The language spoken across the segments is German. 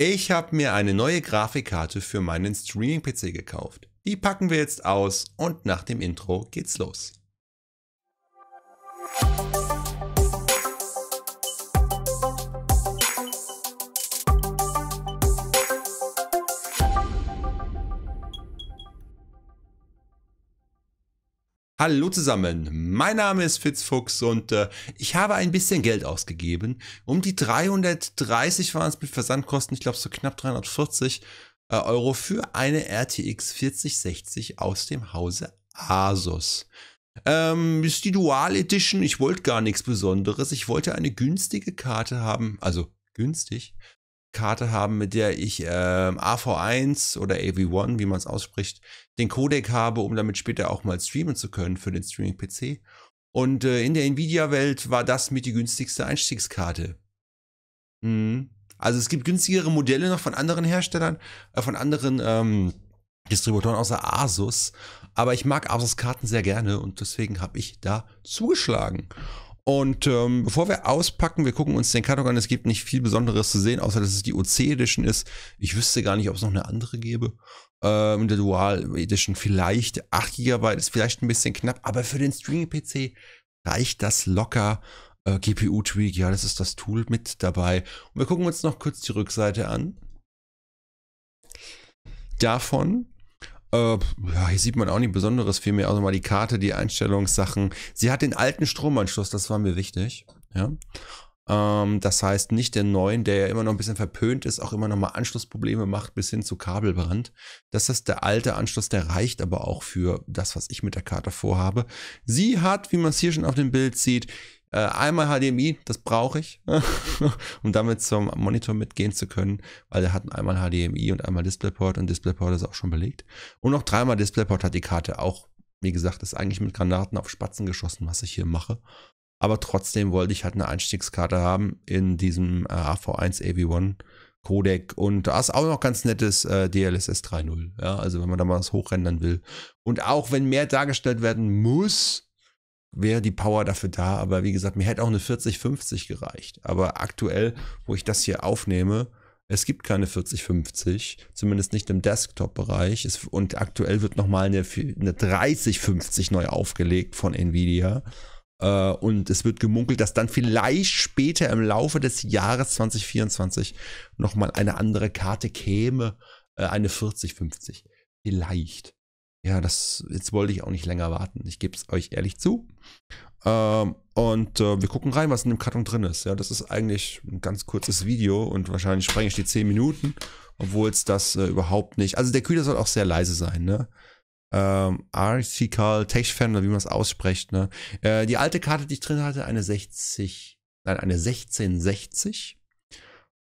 Ich habe mir eine neue Grafikkarte für meinen Streaming-PC gekauft. Die packen wir jetzt aus und nach dem Intro geht's los. Hallo zusammen, mein Name ist Fitzfuchs und äh, ich habe ein bisschen Geld ausgegeben. Um die 330 waren es mit Versandkosten, ich glaube so knapp 340 äh, Euro für eine RTX 4060 aus dem Hause Asus. Ähm, ist die Dual Edition, ich wollte gar nichts Besonderes, ich wollte eine günstige Karte haben, also günstig, Karte haben, mit der ich äh, AV1 oder AV1, wie man es ausspricht, den Codec habe, um damit später auch mal streamen zu können für den Streaming-PC. Und äh, in der Nvidia-Welt war das mit die günstigste Einstiegskarte. Mhm. Also es gibt günstigere Modelle noch von anderen Herstellern, äh, von anderen ähm, Distributoren außer Asus. Aber ich mag Asus-Karten sehr gerne und deswegen habe ich da zugeschlagen. Und ähm, bevor wir auspacken, wir gucken uns den Katalog an. Es gibt nicht viel Besonderes zu sehen, außer dass es die OC Edition ist. Ich wüsste gar nicht, ob es noch eine andere gäbe. Ähm, der Dual Edition vielleicht 8 GB ist vielleicht ein bisschen knapp, aber für den Streaming-PC reicht das locker. Äh, GPU-Tweak, ja, das ist das Tool mit dabei. Und wir gucken uns noch kurz die Rückseite an. Davon äh, ja, hier sieht man auch nichts Besonderes, viel mehr. auch nochmal die Karte, die Einstellungssachen. Sie hat den alten Stromanschluss, das war mir wichtig. Ja. Ähm, das heißt, nicht den neuen, der ja immer noch ein bisschen verpönt ist, auch immer noch mal Anschlussprobleme macht bis hin zu Kabelbrand. Das ist der alte Anschluss, der reicht aber auch für das, was ich mit der Karte vorhabe. Sie hat, wie man es hier schon auf dem Bild sieht, äh, einmal HDMI, das brauche ich, um damit zum Monitor mitgehen zu können, weil er hat einmal HDMI und einmal DisplayPort und DisplayPort ist auch schon belegt. Und noch dreimal DisplayPort hat die Karte auch. Wie gesagt, ist eigentlich mit Granaten auf Spatzen geschossen, was ich hier mache. Aber trotzdem wollte ich halt eine Einstiegskarte haben in diesem AV1 äh, AV1 Codec und da ist auch noch ganz nettes äh, DLSS 3.0. Ja, also wenn man da mal was hochrendern will. Und auch wenn mehr dargestellt werden muss, wäre die Power dafür da. Aber wie gesagt, mir hätte auch eine 4050 gereicht. Aber aktuell, wo ich das hier aufnehme, es gibt keine 4050, zumindest nicht im Desktop-Bereich. Und aktuell wird nochmal eine, eine 3050 neu aufgelegt von Nvidia. Äh, und es wird gemunkelt, dass dann vielleicht später im Laufe des Jahres 2024 nochmal eine andere Karte käme, äh, eine 4050. Vielleicht. Ja, das, jetzt wollte ich auch nicht länger warten. Ich gebe es euch ehrlich zu. Ähm, und äh, wir gucken rein, was in dem Karton drin ist. Ja, das ist eigentlich ein ganz kurzes Video und wahrscheinlich sprenge ich die 10 Minuten, obwohl es das äh, überhaupt nicht. Also der Kühler soll auch sehr leise sein, ne? ähm, Archical Tech-Fan oder wie man es ausspricht. Ne? Äh, die alte Karte, die ich drin hatte, eine 60, nein, eine 1660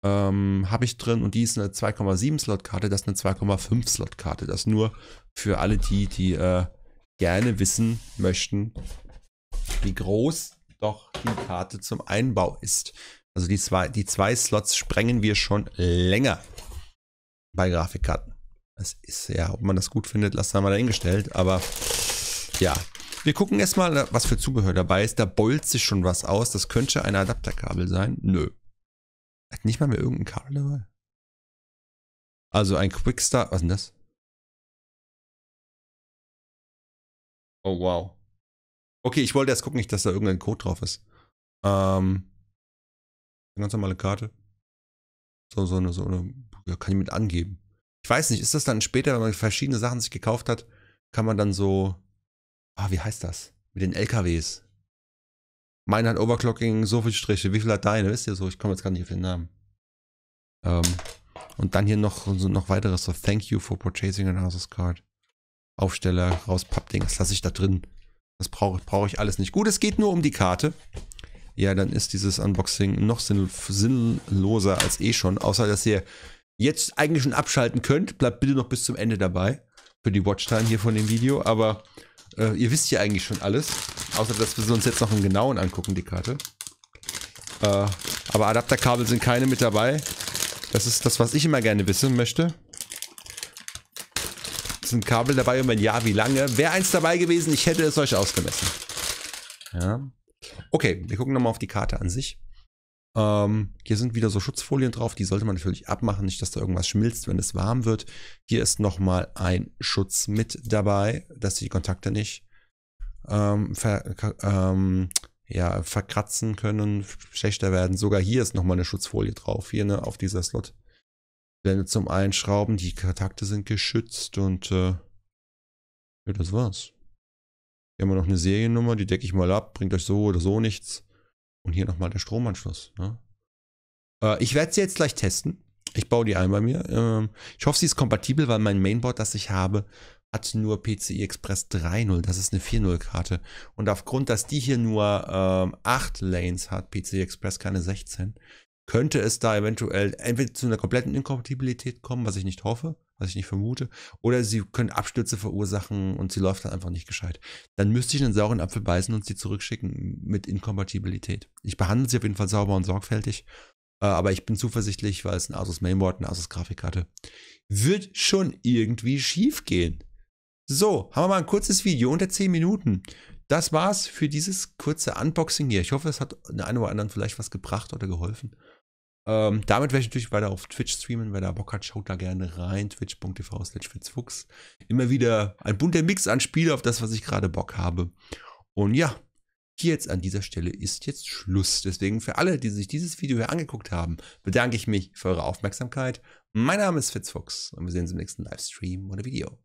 ähm, habe ich drin und die ist eine 2,7-Slot-Karte, das ist eine 2,5-Slot-Karte. Das nur für alle die, die äh, gerne wissen möchten, wie groß doch die Karte zum Einbau ist. Also die zwei, die zwei Slots sprengen wir schon länger bei Grafikkarten. Das ist ja, ob man das gut findet, lasst da mal dahingestellt. Aber ja, wir gucken erstmal, was für Zubehör dabei ist. Da beult sich schon was aus. Das könnte ein Adapterkabel sein. Nö. Hat nicht mal mehr irgendein Kabel dabei. Also ein Quickstart. Was ist denn das? Oh, wow. Okay, ich wollte erst gucken, nicht, dass da irgendein Code drauf ist. Ähm, eine ganz normale Karte. So, so eine, so eine. Ja, kann ich mit angeben ich weiß nicht, ist das dann später, wenn man verschiedene Sachen sich gekauft hat, kann man dann so, ah, wie heißt das? Mit den LKWs. Meine hat Overclocking so viele Striche, wie viel hat deine? Wisst ihr so, ich komme jetzt gar nicht auf den Namen. Ähm, und dann hier noch, noch weiteres, so Thank you for purchasing an Houses Card. Aufsteller, raus, Pappding, das lasse ich da drin. Das brauche brauch ich alles nicht. Gut, es geht nur um die Karte. Ja, dann ist dieses Unboxing noch sinnloser als eh schon. Außer, dass ihr jetzt eigentlich schon abschalten könnt. Bleibt bitte noch bis zum Ende dabei. Für die Watchtime hier von dem Video. Aber äh, ihr wisst ja eigentlich schon alles. Außer, dass wir uns jetzt noch im genauen angucken, die Karte. Äh, aber Adapterkabel sind keine mit dabei. Das ist das, was ich immer gerne wissen möchte. Sind Kabel dabei und wenn ja, wie lange? Wäre eins dabei gewesen, ich hätte es euch ausgemessen. Ja. Okay, wir gucken nochmal auf die Karte an sich. Ähm, hier sind wieder so Schutzfolien drauf, die sollte man natürlich abmachen, nicht dass da irgendwas schmilzt, wenn es warm wird. Hier ist nochmal ein Schutz mit dabei, dass die Kontakte nicht ähm, ver, ähm, ja, verkratzen können, schlechter werden. Sogar hier ist nochmal eine Schutzfolie drauf, hier ne, auf dieser Slot. Blende zum Einschrauben, die Kontakte sind geschützt und äh, ja, das war's. Hier haben wir noch eine Seriennummer, die decke ich mal ab, bringt euch so oder so nichts. Und hier nochmal der Stromanschluss. Ne? Äh, ich werde sie jetzt gleich testen. Ich baue die ein bei mir. Ähm, ich hoffe, sie ist kompatibel, weil mein Mainboard, das ich habe, hat nur PCI Express 3.0. Das ist eine 4.0-Karte. Und aufgrund, dass die hier nur ähm, 8 Lanes hat, PCI Express keine 16, könnte es da eventuell entweder zu einer kompletten Inkompatibilität kommen, was ich nicht hoffe, was ich nicht vermute. Oder sie können Abstürze verursachen und sie läuft dann einfach nicht gescheit. Dann müsste ich einen sauren Apfel beißen und sie zurückschicken mit Inkompatibilität. Ich behandle sie auf jeden Fall sauber und sorgfältig. Äh, aber ich bin zuversichtlich, weil es ein Asus Mainboard, eine Asus Grafikkarte wird schon irgendwie schief gehen. So, haben wir mal ein kurzes Video unter 10 Minuten. Das war's für dieses kurze Unboxing hier. Ich hoffe, es hat den einen oder anderen vielleicht was gebracht oder geholfen. Ähm, damit werde ich natürlich weiter auf Twitch streamen. Wer da Bock hat, schaut da gerne rein. Twitch.tv slash Fitzfuchs. Immer wieder ein bunter Mix an Spiele auf das, was ich gerade Bock habe. Und ja, hier jetzt an dieser Stelle ist jetzt Schluss. Deswegen für alle, die sich dieses Video hier angeguckt haben, bedanke ich mich für eure Aufmerksamkeit. Mein Name ist Fitzfuchs und wir sehen uns im nächsten Livestream oder Video.